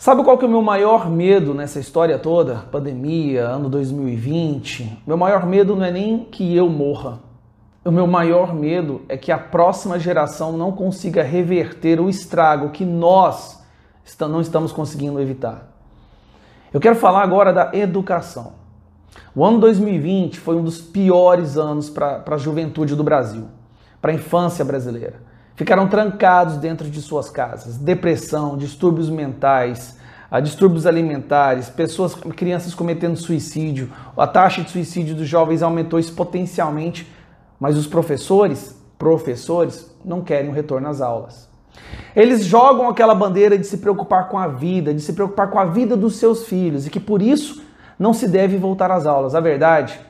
Sabe qual que é o meu maior medo nessa história toda? Pandemia, ano 2020. Meu maior medo não é nem que eu morra. O meu maior medo é que a próxima geração não consiga reverter o estrago que nós não estamos conseguindo evitar. Eu quero falar agora da educação. O ano 2020 foi um dos piores anos para a juventude do Brasil, para a infância brasileira ficaram trancados dentro de suas casas. Depressão, distúrbios mentais, ah, distúrbios alimentares, pessoas, crianças cometendo suicídio, a taxa de suicídio dos jovens aumentou exponencialmente, mas os professores, professores, não querem o retorno às aulas. Eles jogam aquela bandeira de se preocupar com a vida, de se preocupar com a vida dos seus filhos e que por isso não se deve voltar às aulas. A verdade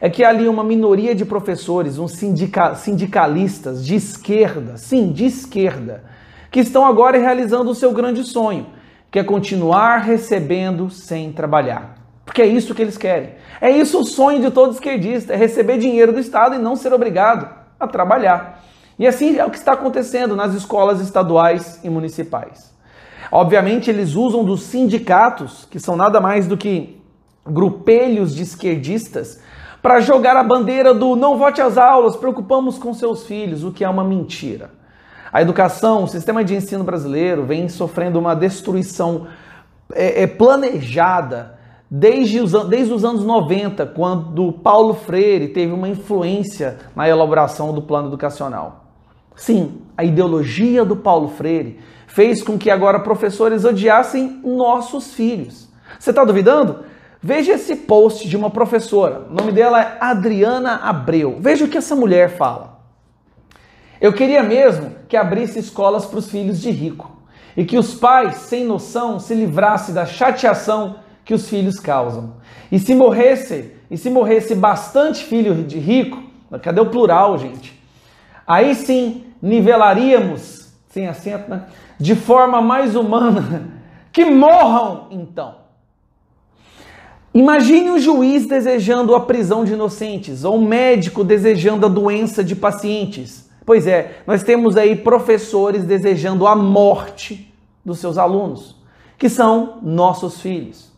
é que ali uma minoria de professores, uns sindica sindicalistas de esquerda, sim, de esquerda, que estão agora realizando o seu grande sonho, que é continuar recebendo sem trabalhar. Porque é isso que eles querem. É isso o sonho de todo esquerdista, é receber dinheiro do Estado e não ser obrigado a trabalhar. E assim é o que está acontecendo nas escolas estaduais e municipais. Obviamente, eles usam dos sindicatos, que são nada mais do que grupelhos de esquerdistas, para jogar a bandeira do não vote às aulas, preocupamos com seus filhos, o que é uma mentira. A educação, o sistema de ensino brasileiro vem sofrendo uma destruição é, é, planejada desde os, desde os anos 90, quando Paulo Freire teve uma influência na elaboração do plano educacional. Sim, a ideologia do Paulo Freire fez com que agora professores odiassem nossos filhos. Você está duvidando? Veja esse post de uma professora. O nome dela é Adriana Abreu. Veja o que essa mulher fala. Eu queria mesmo que abrisse escolas para os filhos de rico e que os pais, sem noção, se livrassem da chateação que os filhos causam. E se morresse, e se morresse bastante filho de rico, cadê o plural, gente? Aí sim nivelaríamos, sem acento, né? De forma mais humana. Que morram então Imagine um juiz desejando a prisão de inocentes ou um médico desejando a doença de pacientes. Pois é, nós temos aí professores desejando a morte dos seus alunos, que são nossos filhos.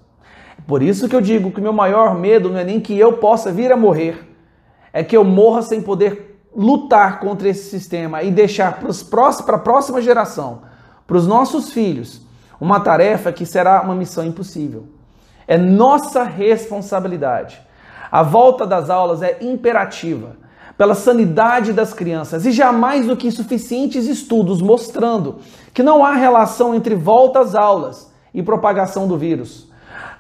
É por isso que eu digo que meu maior medo não é nem que eu possa vir a morrer, é que eu morra sem poder lutar contra esse sistema e deixar para a próxima geração, para os nossos filhos, uma tarefa que será uma missão impossível. É nossa responsabilidade. A volta das aulas é imperativa pela sanidade das crianças e jamais do que suficientes estudos mostrando que não há relação entre volta às aulas e propagação do vírus.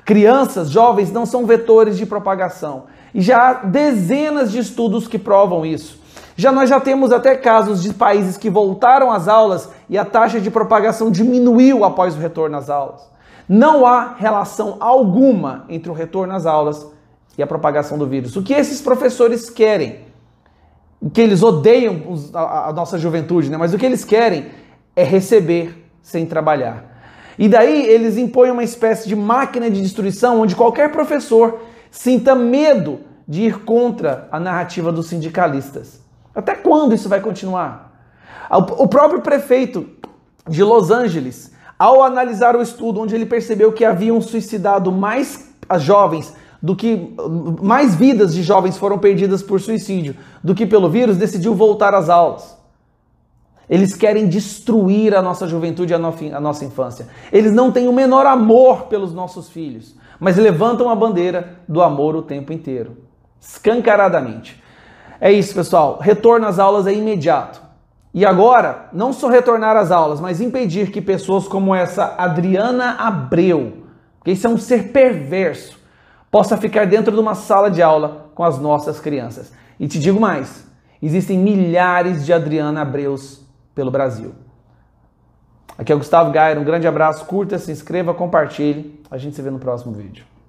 Crianças, jovens não são vetores de propagação e já há dezenas de estudos que provam isso. Já nós já temos até casos de países que voltaram às aulas e a taxa de propagação diminuiu após o retorno às aulas não há relação alguma entre o retorno às aulas e a propagação do vírus. O que esses professores querem? O que eles odeiam a, a, nossa juventude, né? mas o que eles querem é receber sem trabalhar. E daí eles impõem uma espécie de máquina de destruição onde qualquer professor sinta medo de ir contra a narrativa dos sindicalistas. Até quando isso vai continuar? O próprio prefeito de Los Angeles ao analisar o estudo, onde ele percebeu que haviam suicidado mais jovens do que mais vidas de jovens foram perdidas por suicídio do que pelo vírus, decidiu voltar às aulas. Eles querem destruir a nossa juventude, a, a nossa infância. Eles não têm o menor amor pelos nossos filhos, mas levantam a bandeira do amor o tempo inteiro escancaradamente. É isso, pessoal. Retorno às aulas é imediato. E agora, não só retornar às aulas, mas impedir que pessoas como essa Adriana Abreu, porque isso é um ser perverso, possa ficar dentro de uma sala de aula com as nossas crianças. E te digo mais: existem milhares de Adriana Abreus pelo Brasil. Aqui é o Gustavo Gaira, um grande abraço, curta, se inscreva, compartilhe. A gente se vê no próximo vídeo.